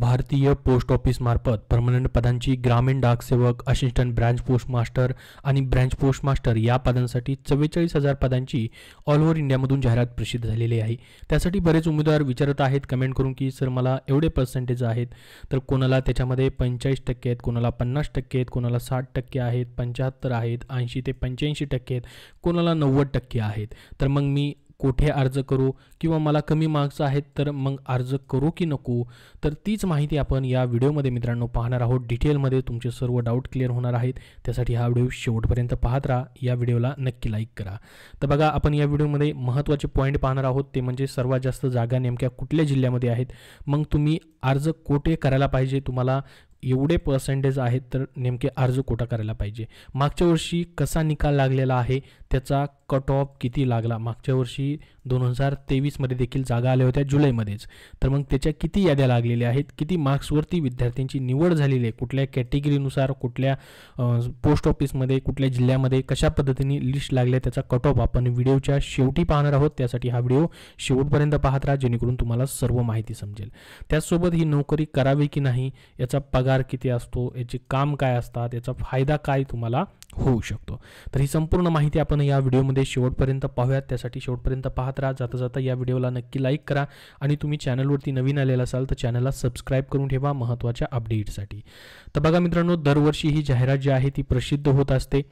भारतीय post ऑफिसमार्फत permanent पदांची ग्रामीण डाकसेवक असिस्टंट ब्रँच पोस्ट मास्टर आणि ब्रँच पोस्ट मास्टर या पदांसाठी चव्वेचाळीस हजार पदांची ऑल ओव्हर इंडियामधून जाहिरात प्रसिद्ध झालेली आहे त्यासाठी बरेच उमेदवार विचारत आहेत कमेंट करून की सर मला एवढे पर्सेंटेज आहेत तर कोणाला त्याच्यामध्ये पंचेचाळीस टक्के आहेत कोणाला पन्नास टक्के आहेत कोणाला साठ टक्के आहेत पंच्याहत्तर आहेत ऐंशी ते पंच्याऐंशी टक्के आहेत कोणाला नव्वद टक्के आहेत तर मग मी कुठे अर्ज करू किंवा मला कमी मार्क्स आहेत तर मग अर्ज करू की नको तर तीच माहिती आपण या व्हिडिओमध्ये मित्रांनो पाहणार आहोत डिटेलमध्ये तुमचे सर्व डाऊट क्लिअर होणार आहेत त्यासाठी हा व्हिडिओ शेवटपर्यंत पाहत राहा या व्हिडिओला नक्की लाईक करा तर बघा आपण या व्हिडिओमध्ये महत्त्वाचे पॉईंट पाहणार आहोत ते म्हणजे सर्वात जास्त जागा नेमक्या कुठल्या जिल्ह्यामध्ये आहेत मग तुम्ही अर्ज कोठे करायला पाहिजे तुम्हाला एवढे पर्सेंटेज आहेत तर नेमके अर्ज कोटा करायला पाहिजे मागच्या वर्षी कसा निकाल लागलेला आहे त्याचा कट ऑफ किती लागला मागच्या वर्षी दोन हजार तेवीसमध्ये देखील जागा आल्या होत्या जुलैमध्येच तर मग त्याच्या किती याद्या लागलेल्या आहेत किती मार्क्सवरती विद्यार्थ्यांची निवड झालेली आहे कुठल्या कॅटेगरीनुसार कुठल्या पोस्ट ऑफिसमध्ये कुठल्या जिल्ह्यामध्ये कशा पद्धतीने लिस्ट लागल्या त्याचा कट ऑफ आपण व्हिडिओच्या शेवटी पाहणार आहोत त्यासाठी हा व्हिडिओ शेवटपर्यंत पाहत राहा जेणेकरून तुम्हाला सर्व माहिती समजेल त्याचसोबत ही नोकरी करावी की नाही याचा पगार किती असतो याचे काम काय असतात याचा फायदा काय तुम्हाला होऊ शकतो तर ही संपूर्ण माहिती आपण या व्हिडिओमध्ये शेवटपर्यंत पाहूयात त्यासाठी शेवटपर्यंत पाहत पाहत राहा जाता जाता या व्हिडिओला नक्की लाईक करा आणि तुम्ही चॅनलवरती नवीन आलेला असाल तर चॅनलला सबस्क्राईब करून ठेवा महत्त्वाच्या अपडेटसाठी तर बघा मित्रांनो दरवर्षी ही जाहिरात जी आहे ती प्रसिद्ध होत असते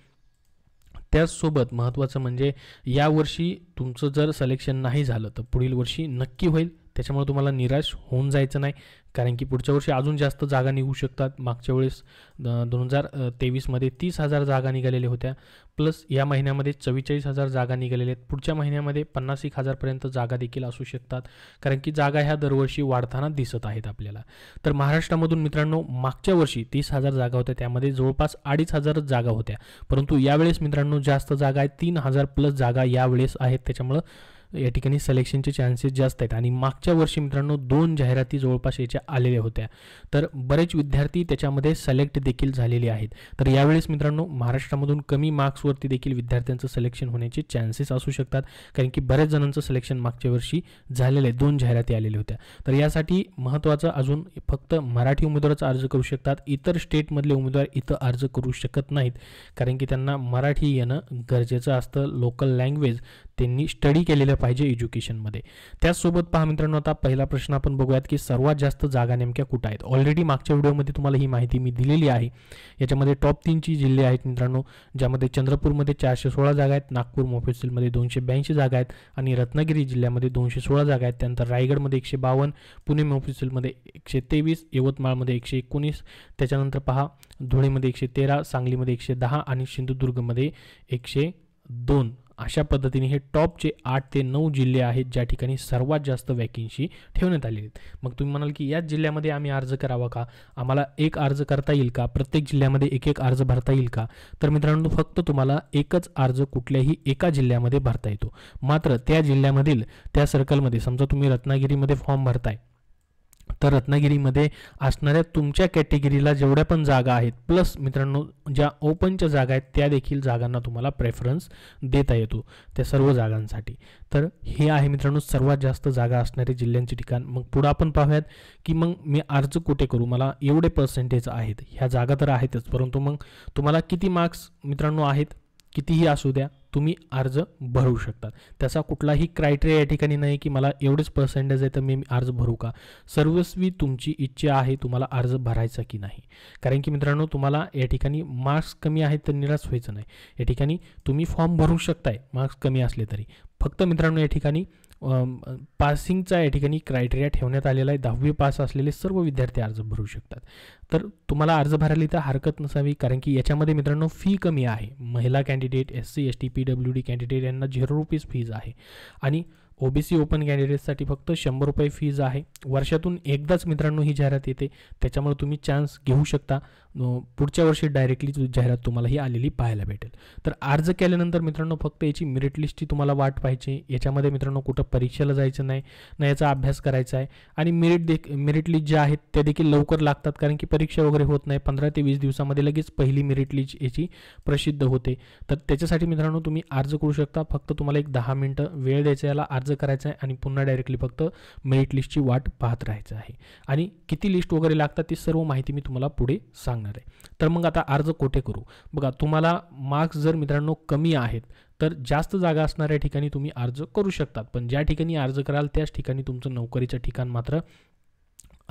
त्याचसोबत महत्त्वाचं म्हणजे यावर्षी तुमचं जर सलेक्शन नाही झालं तर पुढील वर्षी नक्की होईल त्याच्यामुळे तुम्हाला निराश होऊन जायचं नाही कारण की पुढच्या वर्षी अजून जास्त जागा निघू शकतात मागच्या वेळेस दोन हजार तेवीसमध्ये तीस हजार जागा निघालेल्या होत्या प्लस या महिन्यामध्ये चव्वेचाळीस हजार जागा निघालेल्या आहेत पुढच्या महिन्यामध्ये पन्नास एक हजारपर्यंत जागा देखील असू शकतात कारण की जागा ह्या दरवर्षी वाढताना दिसत आहेत आपल्याला तर महाराष्ट्रामधून मित्रांनो मागच्या वर्षी तीस हजार जागा होत्या त्यामध्ये जवळपास अडीच हजारच जागा होत्या परंतु यावेळेस मित्रांनो जास्त जागा आहेत तीन हजार प्लस जागा यावेळेस आहेत त्याच्यामुळं या ठिकाणी सिलेक्शनचे चान्सेस जास्त आहेत आणि मागच्या वर्षी मित्रांनो दोन जाहिराती जवळपास याच्या आलेल्या होत्या तर बरेच विद्यार्थी त्याच्यामध्ये सिलेक्ट देखील झालेले आहेत तर यावेळेस मित्रांनो महाराष्ट्रामधून कमी मार्क्सवरती देखील विद्यार्थ्यांचं सिलेक्शन होण्याचे चान्सेस असू शकतात कारण की बऱ्याच जणांचं सिलेक्शन मागच्या वर्षी झालेलं आहे दोन जाहिराती आलेल्या होत्या तर यासाठी महत्त्वाचं अजून फक्त मराठी उमेदवारच अर्ज करू शकतात इतर स्टेटमधले उमेदवार इथं अर्ज करू शकत नाहीत कारण की त्यांना मराठी येणं गरजेचं असतं लोकल लँग्वेज त्यांनी स्टडी केलेल्या पाहिजे एज्युकेशनमध्ये त्याचसोबत पहा मित्रांनो आता पहिला प्रश्न आपण बघूयात की सर्वात जास्त जागा नेमक्या कुठं आहेत ऑलरेडी मागच्या व्हिडिओमध्ये तुम्हाला ही माहिती मी दिलेली आहे याच्यामध्ये टॉप तीनची जिल्हे आहेत मित्रांनो ज्यामध्ये चंद्रपूरमध्ये चारशे सोळा जागा आहेत नागपूर मोफेसिलमध्ये दोनशे ब्याऐंशी जागा आहेत आणि रत्नागिरी जिल्ह्यामध्ये दोनशे सोळा जागा आहेत त्यानंतर रायगडमध्ये एकशे बावन्न पुणे मोफेसिलमध्ये एकशे तेवीस यवतमाळमध्ये एकशे एकोणीस त्याच्यानंतर पहा धुळेमध्ये एकशे तेरा सांगलीमध्ये एकशे दहा आणि सिंधुदुर्गमध्ये एकशे दोन अशा पद्धतीने हे टॉपचे आठ ते नऊ जिल्हे आहेत ज्या ठिकाणी सर्वात जास्त वॅकेन्सी ठेवण्यात आलेली आहेत मग तुम्ही म्हणाल की याच जिल्ह्यामध्ये आम्ही अर्ज करावा का आम्हाला एक अर्ज करता येईल का प्रत्येक जिल्ह्यामध्ये एक एक अर्ज भरता येईल का तर मित्रांनो फक्त तुम्हाला एकच अर्ज कुठल्याही एका जिल्ह्यामध्ये भरता येतो मात्र त्या जिल्ह्यामधील त्या सर्कलमध्ये समजा तुम्ही रत्नागिरीमध्ये फॉर्म भरताय तर रत्नागिरीमध्ये असणाऱ्या तुमच्या कॅटेगरीला जेवढ्या पण जागा आहेत प्लस मित्रांनो ज्या ओपनच्या जागा आहेत त्या देखील जागांना तुम्हाला प्रेफरन्स देता येतो त्या सर्व जागांसाठी तर हे आहे मित्रांनो सर्वात जास्त जागा असणारे जिल्ह्यांचे ठिकाण मग पुढं आपण पाहूयात की मग मी अर्ज कुठे करू मला एवढे पर्सेंटेज आहेत ह्या जागा तर आहेतच परंतु मग तुम्हाला किती मार्क्स मित्रांनो आहेत कितीही असू द्या तुम्ही अर्ज भरू शकतात त्याचा कुठलाही क्रायटेरिया या ठिकाणी नाही की मला एवढेच पर्सेंटेज आहे तर मी अर्ज भरू का सर्वस्वी तुमची इच्छा आहे तुम्हाला अर्ज भरायचा की नाही कारण की मित्रांनो तुम्हाला या ठिकाणी मार्क्स कमी आहेत तर निराश व्हायचं नाही या ठिकाणी तुम्ही फॉर्म भरू शकताय मार्क्स कमी असले तरी फक्त मित्रांनो या ठिकाणी पासिंगचा या ठिकाणी क्रायटेरिया ठेवण्यात आलेला आहे दहावी पास असलेले सर्व विद्यार्थी अर्ज भरू शकतात तर तुम्हाला अर्ज भरायला तर हरकत नसावी कारण की याच्यामध्ये मित्रांनो फी कमी आहे महिला candidate S C S T P W D candidate यांना झिरो रुपीज फीज आहे आणि ओबीसी ओपन कॅन्डिडेटसाठी फक्त शंभर रुपये फीज आहे वर्षातून एकदाच मित्रांनो ही जाहिरात येते त्याच्यामुळे तुम्ही चान्स घेऊ शकता पुढच्या वर्षी डायरेक्टली जाहिरात तुम्हाला ही आलेली पाहायला भेटेल तर अर्ज केल्यानंतर मित्रांनो फक्त याची मेरिट लिस्टची तुम्हाला वाट पाहिजे याच्यामध्ये मित्रांनो कुठं परीक्षेला जायचं नाही ना याचा अभ्यास करायचा आहे आणि मेरिट देख मेरिट लिस्ट ज्या आहेत त्या देखील लवकर लागतात कारण की परीक्षा वगैरे होत नाही पंधरा ते वीस दिवसामध्ये लगेच पहिली मेरिट लिस्ट याची प्रसिद्ध होते तर त्याच्यासाठी मित्रांनो तुम्ही अर्ज करू शकता फक्त तुम्हाला एक दहा मिनटं वेळ द्यायचा याला अर्ज अर्ज करायचा आहे आणि पुन्हा डायरेक्टली फक्त मेरिट लिस्टची वाट पाहत राहायचं आहे आणि किती लिस्ट वगैरे लागतात ती सर्व माहिती मी तुम्हाला पुढे सांगणार आहे तर मग आता अर्ज कुठे करू बघा तुम्हाला मार्क्स जर मित्रांनो कमी आहेत तर जास्त जागा असणाऱ्या ठिकाणी तुम्ही अर्ज करू शकतात पण ज्या ठिकाणी अर्ज कराल त्याच ठिकाणी तुमचं नोकरीचं ठिकाण मात्र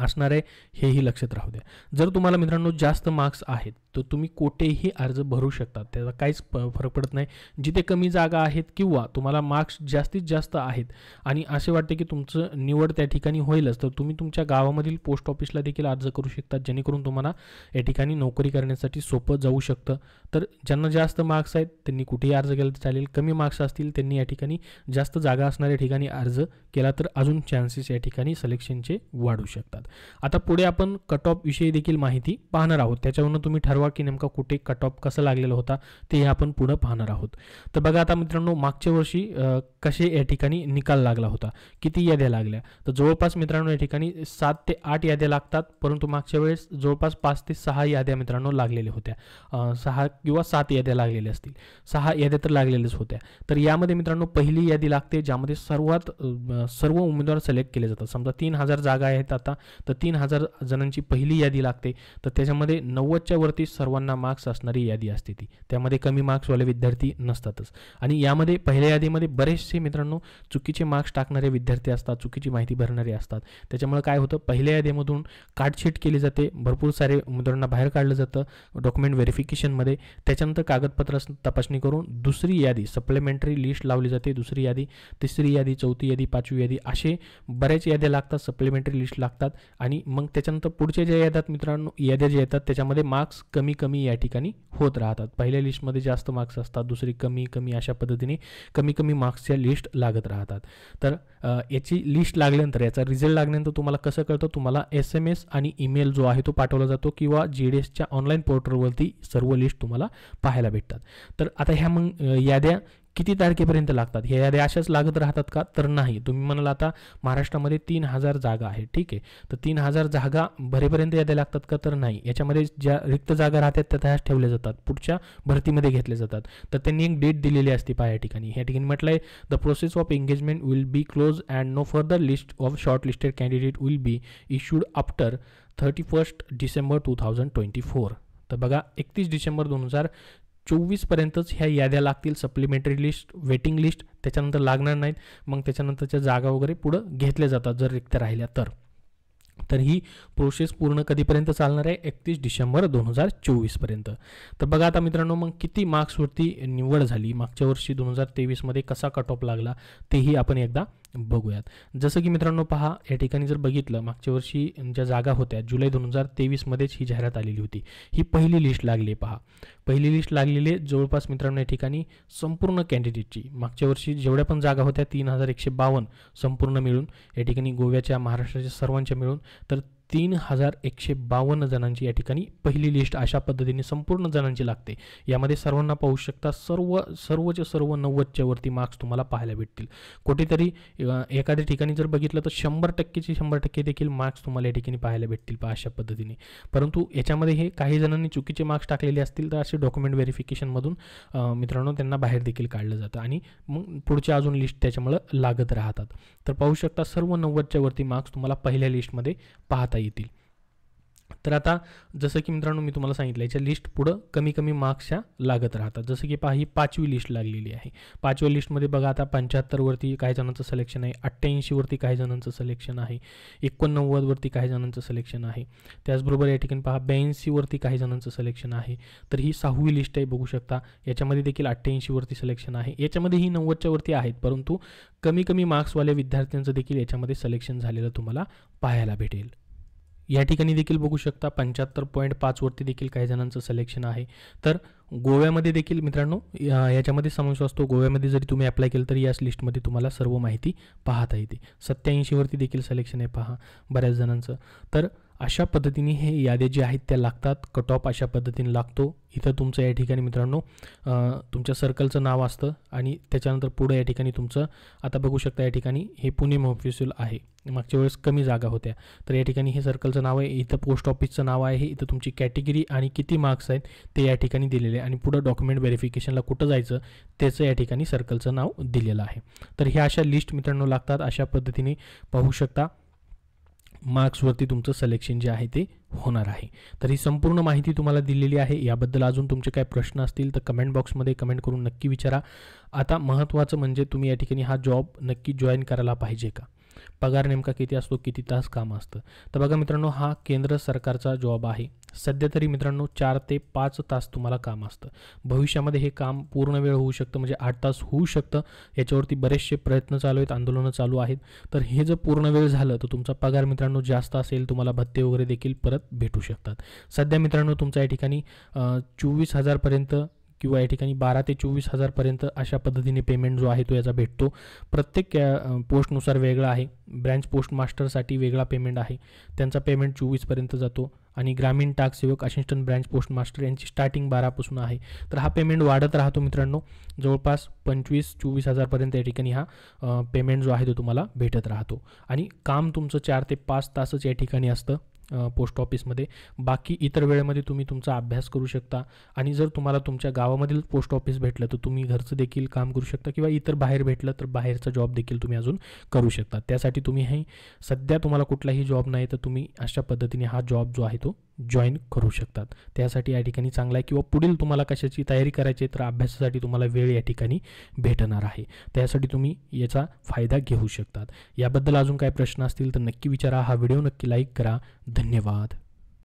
असणार आहे हेही लक्षात राहू द्या जर तुम्हाला मित्रांनो जास्त मार्क्स आहेत तर तुम्ही कोठेही अर्ज भरू शकता त्याचा काहीच प फरक पडत नाही जिथे कमी जागा आहेत किंवा तुम्हाला मार्क्स जास्तीत जास्त आहेत आणि असे वाटते की तुमचं निवड त्या ठिकाणी होईलच तर तुम्ही तुमच्या गावामधील पोस्ट ऑफिसला देखील अर्ज करू शकता जेणेकरून तुम्हाला या ठिकाणी नोकरी करण्यासाठी सोपं जाऊ शकतं तर ज्यांना जास्त मार्क्स आहेत त्यांनी कुठेही अर्ज केला तर चालेल कमी मार्क्स असतील त्यांनी या ठिकाणी जास्त जागा असणाऱ्या ठिकाणी अर्ज केला तर अजून चान्सेस या ठिकाणी सिलेक्शनचे वाढू शकतात आता पुढे आपण कट ऑफ विषयी देखील माहिती पाहणार आहोत त्याच्यावरून तुम्ही ठरवा की नेमका कुठे कट ऑफ कसा लागलेला होता ते आपण पुढं पाहणार आहोत तर बघा आता मित्रांनो मागच्या वर्षी कसे या ठिकाणी निकाल लागला होता किती याद्या लागल्या तर जवळपास मित्रांनो या ठिकाणी सात ते आठ याद्या लागतात परंतु मागच्या वेळेस जवळपास पाच ते सहा याद्या मित्रांनो लागलेल्या होत्या सहा किंवा सात याद्या लागलेल्या असतील सहा याद्या तर लागलेल्याच होत्या तर यामध्ये मित्रांनो पहिली यादी लागते ज्यामध्ये सर्वात सर्व उमेदवार सिलेक्ट केले जातात समजा तीन हजार जागा आहेत आता तर तीन हजार जणांची पहिली यादी लागते तर त्याच्यामध्ये नव्वदच्या वरती सर्वांना मार्क्स असणारी यादी असते ती त्यामध्ये कमी मार्क्सवाले विद्यार्थी नसतातच आणि यामध्ये पहिल्या यादीमध्ये बरेचसे मित्रांनो चुकीचे मार्क्स टाकणारे विद्यार्थी असतात चुकीची माहिती भरणारे असतात त्याच्यामुळे काय होतं पहिल्या यादीमधून कार्डशीट केली जाते भरपूर सारे मुद्रांना बाहेर काढलं जातं डॉक्युमेंट व्हेरिफिकेशनमध्ये त्याच्यानंतर कागदपत्र तपासणी करून दुसरी यादी सप्लिमेंटरी लिस्ट लावली जाते दुसरी यादी तिसरी यादी चौथी यादी पाचवी यादी असे बऱ्याच याद्या लागतात सप्लिमेंटरी लिस्ट लागतात आणि मग त्याच्यानंतर पुढच्या ज्या याद्यात मित्रांनो याद्या ज्या येतात त्याच्यामध्ये मार्क्स कमी कमी या ठिकाणी होत राहतात पहिल्या लिस्टमध्ये जास्त मार्क्स असतात दुसरी कमी कमी अशा पद्धतीने कमी कमी मार्क्सच्या लिस्ट लागत राहतात तर याची लिस्ट लागल्यानंतर याचा रिझल्ट लागल्यानंतर तुम्हाला कसं कळतं तुम्हाला एस एम एस आणि ईमेल जो आहे तो पाठवला जातो किंवा जी डी एसच्या ऑनलाईन पोर्टलवरती सर्व लिस्ट तुम्हाला पाहायला भेटतात तर आता ह्या मग याद्या किती तारखेपर्यंत लागतात हे याद्या अशाच लागत राहतात का तर नाही तुम्ही म्हणाला आता महाराष्ट्रामध्ये तीन हजार जागा आहे ठीक आहे तर तीन हजार जागा भरेपर्यंत याद्या लागतात का तर नाही याच्यामध्ये ज्या रिक्त जागा राहतात त्या त्याच ठेवल्या जातात पुढच्या भरतीमध्ये घेतल्या जातात तर त्यांनी एक डेट दिलेली असते पहा या ठिकाणी या ठिकाणी म्हटलं आहे the process of engagement will be close and no further list of short listed candidate will be issued after thirty first December two thousand twenty four तर बघा एकतीस डिसेंबर दोन हजार चोवीसपर्यंतच ह्या याद्या लागतील सप्लिमेंटरी लिस्ट वेटिंग लिस्ट त्याच्यानंतर लागणार नाहीत मग त्याच्यानंतरच्या जागा वगैरे पुढं घेतल्या जातात जर रिक्त राहिल्या तर तर ही प्रोसेस पूर्ण कधीपर्यंत चालणार आहे एकतीस डिसेंबर दोन हजार चोवीसपर्यंत तर बघा आता मित्रांनो मग किती मार्क्सवरती निवड झाली मागच्या वर्षी दोन हजार तेवीसमध्ये कसा कट ऑफ लागला तेही आपण एकदा बघूयात जसं की मित्रांनो पहा या ठिकाणी जर बघितलं मागच्या वर्षी ज्या जागा होत्या जुलै दोन हजार तेवीसमध्येच ही जाहिरात आलेली होती ही पहिली लिस्ट लागली पहा पहिली लिस्ट लागलेले जवळपास मित्रांनो या ठिकाणी संपूर्ण कॅन्डिडेटची मागच्या वर्षी जेवढ्या पण जागा होत्या तीन हजार एकशे बावन्न संपूर्ण मिळून या ठिकाणी गोव्याच्या महाराष्ट्राच्या सर्वांच्या मिळून तर तीन हजार एकशे बावन्न जणांची या ठिकाणी पहिली लिस्ट अशा पद्धतीने संपूर्ण जणांची लागते यामध्ये सर्वांना पाहू शकता सर्व सर्वच्या सर्व नव्वदच्या वरती मार्क्स तुम्हाला पाहायला भेटतील कुठेतरी एखाद्या ठिकाणी जर बघितलं तर शंभर टक्केचे शंभर टक्के देखील मार्क्स तुम्हाला या ठिकाणी पाहायला भेटतील पहा अशा पद्धतीने परंतु याच्यामध्ये हे काही जणांनी चुकीचे मार्क्स टाकलेले असतील तर असे डॉक्युमेंट व्हेरिफिकेशनमधून मित्रांनो त्यांना बाहेर देखील काढलं जातं आणि मग पुढच्या अजून लिस्ट त्याच्यामुळं लागत राहतात तर पाहू शकता सर्व नव्वदच्या वरती मार्क्स तुम्हाला पहिल्या लिस्टमध्ये पाहता येतील तर आता जसं की मित्रांनो मी तुम्हाला सांगितलं याच्या लिस्ट पुढं कमी कमी मार्क्सच्या लागत राहतात जसं की पहा ही पाचवी लिस्ट लागलेली आहे पाचव्या लिस्टमध्ये बघा आता पंच्याहत्तरवरती काही जणांचं सलेक्शन आहे अठ्ठ्याऐंशीवरती काही जणांचं सिलेक्शन आहे एकोणनव्वदवरती काही जणांचं सिलेक्शन आहे त्याचबरोबर या ठिकाणी पहा ब्याऐंशीवरती काही जणांचं सिलेक्शन आहे तर ही सहावी लिस्ट आहे बघू शकता याच्यामध्ये देखील अठ्ठ्याऐंशीवरती सिलेक्शन आहे याच्यामध्ये ही नव्वदच्या वरती आहेत परंतु कमी कमी मार्क्सवाल्या विद्यार्थ्यांचं देखील याच्यामध्ये सिलेक्शन झालेलं तुम्हाला पाहायला भेटेल या ठिकाणी देखील बघू शकता पंच्याहत्तर पॉईंट पाचवरती देखील काही जणांचं सिलेक्शन आहे तर गोव्यामध्ये देखील मित्रांनो याच्यामध्ये समावेश असतो गोव्यामध्ये जरी तुम्ही अप्लाय केलं तरी याच लिस्टमध्ये तुम्हाला सर्व माहिती पाहता येते सत्याऐंशीवरती देखील सिलेक्शन आहे पहा बऱ्याच जणांचं तर अशा पद्धतीने हे याद्या जे आहेत त्या लागतात कट ऑफ अशा पद्धतीने लागतो इथं तुमचं या ठिकाणी मित्रांनो तुमच्या सर्कलचं नाव असतं आणि त्याच्यानंतर पुढं या ठिकाणी तुमचं आता बघू शकता या ठिकाणी हे पुणे महफिसूल आहे मागच्या वेळेस कमी जागा होत्या तर या ठिकाणी हे सर्कलचं नाव आहे इथं पोस्ट ऑफिसचं नाव आहे इथं तुमची कॅटेगरी आणि किती मार्क्स आहेत ते या ठिकाणी दिलेले आणि पुढं डॉक्युमेंट व्हेरिफिकेशनला कुठं जायचं त्याचं या ठिकाणी सर्कलचं नाव दिलेलं आहे तर ह्या अशा लिस्ट मित्रांनो लागतात अशा पद्धतीने पाहू शकता मार्क्सवरती तुमचं सिलेक्शन जे आहे ते होणार आहे तर ही संपूर्ण माहिती तुम्हाला दिलेली आहे याबद्दल अजून तुमचे काय प्रश्न असतील तर कमेंट बॉक्समध्ये कमेंट करून नक्की विचारा आता महत्त्वाचं म्हणजे तुम्ही या ठिकाणी हा जॉब नक्की जॉईन करायला पाहिजे का पगार नेमका किती असतो किती तास काम असतं तर बघा मित्रांनो हा केंद्र सरकारचा जॉब आहे सध्या तरी मित्रांनो चार ते पाच तास तुम्हाला काम असतं भविष्यामध्ये हे काम पूर्ण वेळ होऊ शकतं म्हणजे आठ तास होऊ शकतं याच्यावरती बरेचसे प्रयत्न चालू आहेत आंदोलनं चालू आहेत तर हे जर पूर्ण वेळ झालं तर तुमचा पगार मित्रांनो जास्त असेल तुम्हाला भत्ते वगैरे देखील परत भेटू शकतात सध्या मित्रांनो तुमचा या ठिकाणी चोवीस हजारपर्यंत किंवा या ठिकाणी बारा ते चोवीस हजारपर्यंत अशा पद्धतीने पेमेंट जो आहे तो याचा भेटतो प्रत्येक पोस्टनुसार वेगळा आहे ब्रँच पोस्ट मास्टरसाठी वेगळा पेमेंट आहे त्यांचा पेमेंट चोवीसपर्यंत जातो आणि ग्रामीण टाक सेवक असिस्टंट ब्रँच पोस्ट मास्टर यांची स्टार्टिंग बारापासून आहे तर हा पेमेंट वाढत राहतो मित्रांनो जवळपास पंचवीस चोवीस हजारपर्यंत या ठिकाणी हा पेमेंट जो आहे तो तुम्हाला भेटत राहतो आणि काम तुमचं चार ते पाच तासच या ठिकाणी असतं पोस्ट ऑफिसमध्ये बाकी इतर वेळेमध्ये तुम्ही तुमचा अभ्यास करू शकता आणि जर तुम्हाला तुमच्या गावामधील पोस्ट ऑफिस भेटलं तर तुम्ही घरचं देखील काम करू शकता किंवा इतर बाहेर भेटलं तर बाहेरचा जॉब देखील तुम्ही अजून करू शकता त्यासाठी तुम्ही हे सध्या तुम्हाला कुठलाही जॉब नाही तर तुम्ही अशा पद्धतीने हा जॉब जो आहे तो जॉईन करू शकतात त्यासाठी या ठिकाणी चांगला आहे किंवा पुढील तुम्हाला कशाची तयारी करायची तर अभ्यासासाठी तुम्हाला वेळ या ठिकाणी भेटणार आहे त्यासाठी तुम्ही याचा फायदा घेऊ शकतात याबद्दल अजून काय प्रश्न असतील तर नक्की विचारा हा व्हिडिओ नक्की लाईक करा धन्यवाद